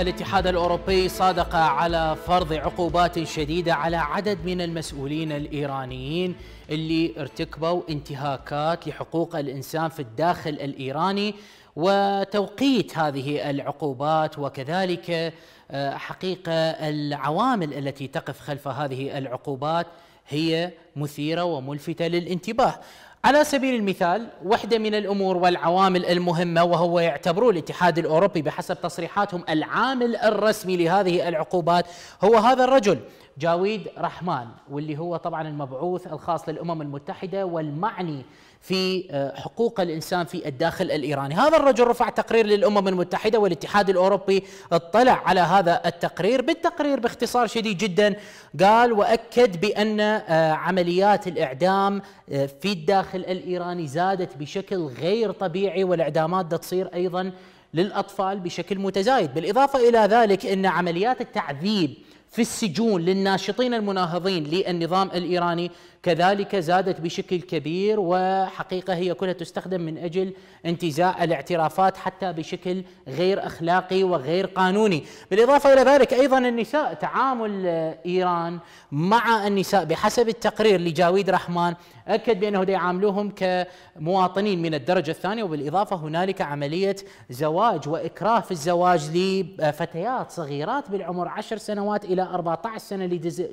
الاتحاد الأوروبي صادق على فرض عقوبات شديدة على عدد من المسؤولين الإيرانيين اللي ارتكبوا انتهاكات لحقوق الإنسان في الداخل الإيراني وتوقيت هذه العقوبات وكذلك آه، حقيقة العوامل التي تقف خلف هذه العقوبات هي مثيرة وملفتة للانتباه على سبيل المثال واحدة من الأمور والعوامل المهمة وهو يعتبروا الاتحاد الأوروبي بحسب تصريحاتهم العامل الرسمي لهذه العقوبات هو هذا الرجل جاويد رحمان واللي هو طبعا المبعوث الخاص للأمم المتحدة والمعني في آه، حقوق الانسان في الداخل الايراني، هذا الرجل رفع تقرير للامم المتحده والاتحاد الاوروبي اطلع على هذا التقرير، بالتقرير باختصار شديد جدا قال واكد بان آه، عمليات الاعدام آه، في الداخل الايراني زادت بشكل غير طبيعي والاعدامات تصير ايضا للاطفال بشكل متزايد، بالاضافه الى ذلك ان عمليات التعذيب في السجون للناشطين المناهضين للنظام الايراني كذلك زادت بشكل كبير وحقيقه هي كلها تستخدم من اجل انتزاع الاعترافات حتى بشكل غير اخلاقي وغير قانوني، بالاضافه الى ذلك ايضا النساء تعامل ايران مع النساء بحسب التقرير لجاويد رحمن اكد بانه يعاملوهم كمواطنين من الدرجه الثانيه وبالاضافه هنالك عمليه زواج واكراه في الزواج لفتيات صغيرات بالعمر 10 سنوات الى 14 سنه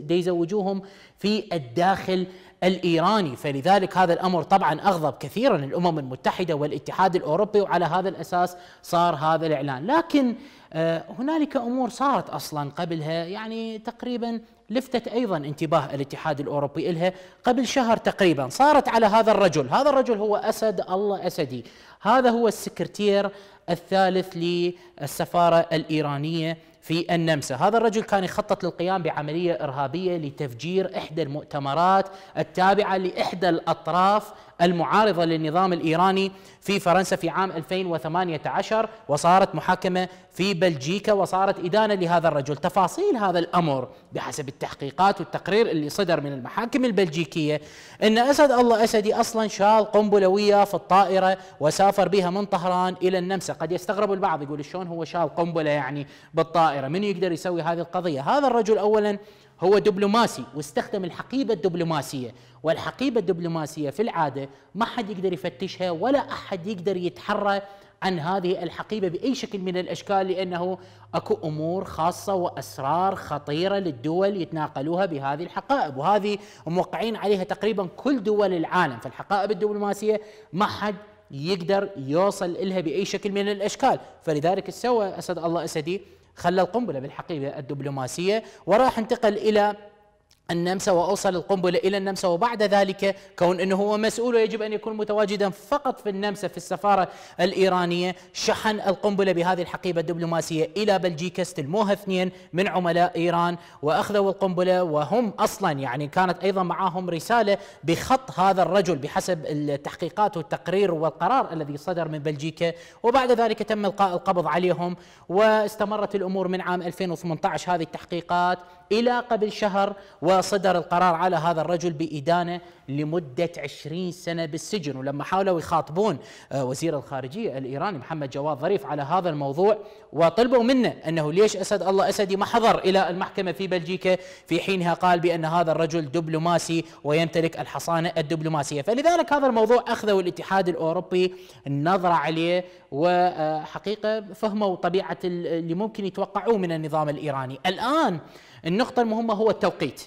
ليزوجوهم في الداخل الايراني فلذلك هذا الامر طبعا اغضب كثيرا الامم المتحده والاتحاد الاوروبي وعلى هذا الاساس صار هذا الاعلان لكن آه، هنالك امور صارت اصلا قبلها يعني تقريبا لفتت ايضا انتباه الاتحاد الاوروبي الها قبل شهر تقريبا صارت على هذا الرجل، هذا الرجل هو اسد الله اسدي، هذا هو السكرتير الثالث للسفاره الايرانيه في النمسا هذا الرجل كان يخطط للقيام بعملية إرهابية لتفجير إحدى المؤتمرات التابعة لإحدى الأطراف المعارضة للنظام الإيراني في فرنسا في عام 2018 وصارت محاكمة في بلجيكا وصارت إدانة لهذا الرجل تفاصيل هذا الأمر بحسب التحقيقات والتقرير اللي صدر من المحاكم البلجيكية أن أسد الله أسدي أصلا شال قنبلوية في الطائرة وسافر بها من طهران إلى النمسا قد يستغرب البعض يقول شلون هو شال قنبلة يعني بالطائرة من يقدر يسوي هذه القضية هذا الرجل أولا هو دبلوماسي واستخدم الحقيبة الدبلوماسية والحقيبة الدبلوماسية في العادة ما حد يقدر يفتشها ولا أحد يقدر يتحرى عن هذه الحقيبة بأي شكل من الأشكال لأنه أكو أمور خاصة وأسرار خطيرة للدول يتناقلوها بهذه الحقائب وهذه موقعين عليها تقريبا كل دول العالم فالحقائب الدبلوماسية ما حد يقدر يوصل إلها بأي شكل من الأشكال فلذلك سوى أسد الله أسدي خلى القنبلة بالحقيبة الدبلوماسية وراح انتقل إلى النمسا واوصل القنبله الى النمسا وبعد ذلك كون انه هو مسؤول ويجب ان يكون متواجدا فقط في النمسا في السفاره الايرانيه شحن القنبله بهذه الحقيبه الدبلوماسيه الى بلجيكا استلموها اثنين من عملاء ايران واخذوا القنبله وهم اصلا يعني كانت ايضا معهم رساله بخط هذا الرجل بحسب التحقيقات والتقرير والقرار الذي صدر من بلجيكا وبعد ذلك تم القاء القبض عليهم واستمرت الامور من عام 2018 هذه التحقيقات الى قبل شهر و صدر القرار على هذا الرجل بإدانة لمدة عشرين سنة بالسجن ولما حاولوا يخاطبون آه، وزير الخارجية الإيراني محمد جواد ظريف على هذا الموضوع وطلبوا منه أنه ليش أسد الله أسدي ما حضر إلى المحكمة في بلجيكا في حينها قال بأن هذا الرجل دبلوماسي ويمتلك الحصانة الدبلوماسية فلذلك هذا الموضوع أخذوا الاتحاد الأوروبي النظرة عليه وحقيقة فهموا طبيعة اللي ممكن يتوقعوه من النظام الإيراني الآن النقطة المهمة هو التوقيت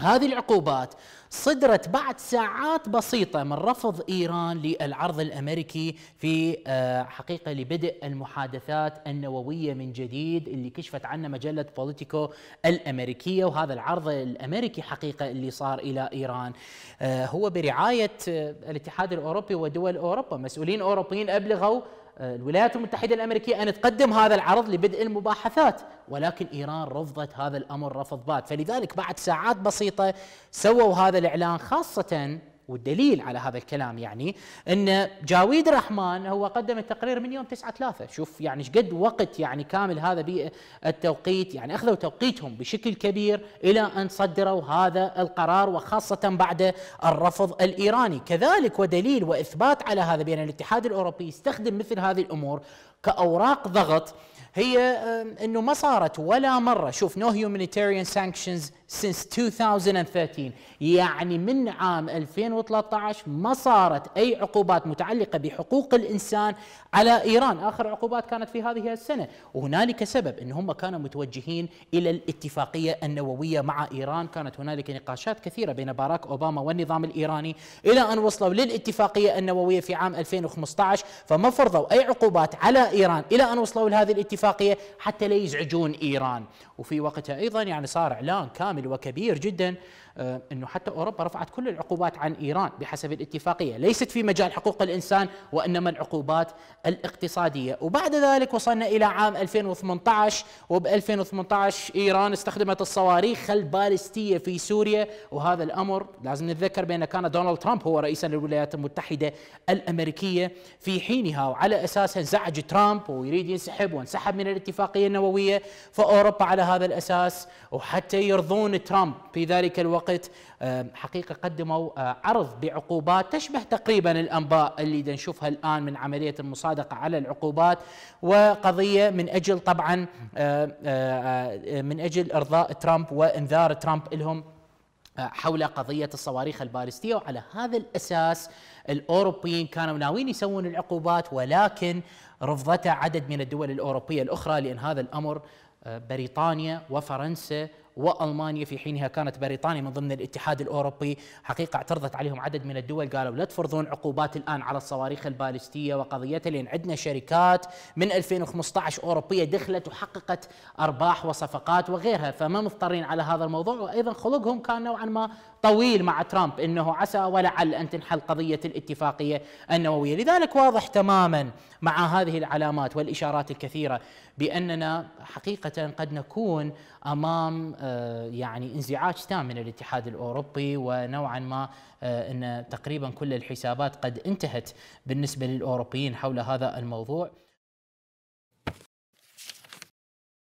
هذه العقوبات صدرت بعد ساعات بسيطة من رفض إيران للعرض الأمريكي في آه، حقيقة لبدء المحادثات النووية من جديد اللي كشفت عنه مجلة بوليتيكو الأمريكية وهذا العرض الأمريكي حقيقة اللي صار إلى إيران آه، هو برعاية آه، الاتحاد الأوروبي ودول أوروبا مسؤولين أوروبيين أبلغوا آه، الولايات المتحده الامريكيه ان تقدم هذا العرض لبدء المباحثات ولكن ايران رفضت هذا الامر رفض بات فلذلك بعد ساعات بسيطه سووا هذا الاعلان خاصه والدليل على هذا الكلام يعني ان جاويد الرحمن هو قدم التقرير من يوم 9 3 شوف يعني ايش قد وقت يعني كامل هذا بالتوقيت يعني اخذوا توقيتهم بشكل كبير الى ان صدروا هذا القرار وخاصه بعد الرفض الايراني كذلك ودليل واثبات على هذا بان الاتحاد الاوروبي يستخدم مثل هذه الامور كأوراق ضغط هي انه ما صارت ولا مره شوف نو هيومانيتيريان سانكشنز سينس 2013 يعني من عام 2013 ما صارت اي عقوبات متعلقه بحقوق الانسان على ايران اخر عقوبات كانت في هذه السنه وهنالك سبب ان هم كانوا متوجهين الى الاتفاقيه النوويه مع ايران كانت هنالك نقاشات كثيره بين باراك اوباما والنظام الايراني الى ان وصلوا للاتفاقيه النوويه في عام 2015 فما فرضوا اي عقوبات على إيران إلى أن وصلوا لهذه الاتفاقية حتى لا يزعجون إيران وفي وقتها أيضا يعني صار إعلان كامل وكبير جدا آه، انه حتى اوروبا رفعت كل العقوبات عن ايران بحسب الاتفاقيه، ليست في مجال حقوق الانسان وانما العقوبات الاقتصاديه، وبعد ذلك وصلنا الى عام 2018 وب 2018 ايران استخدمت الصواريخ البالستيه في سوريا وهذا الامر لازم نتذكر بان كان دونالد ترامب هو رئيسا للولايات المتحده الامريكيه في حينها وعلى اساسها انزعج ترامب ويريد ينسحب وانسحب من الاتفاقيه النوويه فاوروبا على هذا الاساس وحتى يرضون ترامب في ذلك الوقت الوقت آه، حقيقة قدموا آه، عرض بعقوبات تشبه تقريبا الأنباء اللي نشوفها الآن من عملية المصادقة على العقوبات وقضية من أجل طبعا آه، من أجل إرضاء ترامب وإنذار ترامب لهم حول قضية الصواريخ البالستية وعلى هذا الأساس الأوروبيين كانوا ناويين يسوون العقوبات ولكن رفضتها عدد من الدول الأوروبية الأخرى لأن هذا الأمر بريطانيا وفرنسا والمانيا في حينها كانت بريطانيا من ضمن الاتحاد الاوروبي حقيقه اعترضت عليهم عدد من الدول قالوا لا تفرضون عقوبات الان على الصواريخ البالستيه وقضيتها لان عندنا شركات من 2015 اوروبيه دخلت وحققت ارباح وصفقات وغيرها فما مضطرين على هذا الموضوع وايضا خلقهم كان نوعا ما طويل مع ترامب انه عسى ولعل ان تنحل قضيه الاتفاقيه النوويه، لذلك واضح تماما مع هذه العلامات والاشارات الكثيره باننا حقيقه قد نكون امام آه، يعني انزعاج تام من الاتحاد الاوروبي ونوعا ما آه، ان تقريبا كل الحسابات قد انتهت بالنسبه للاوروبيين حول هذا الموضوع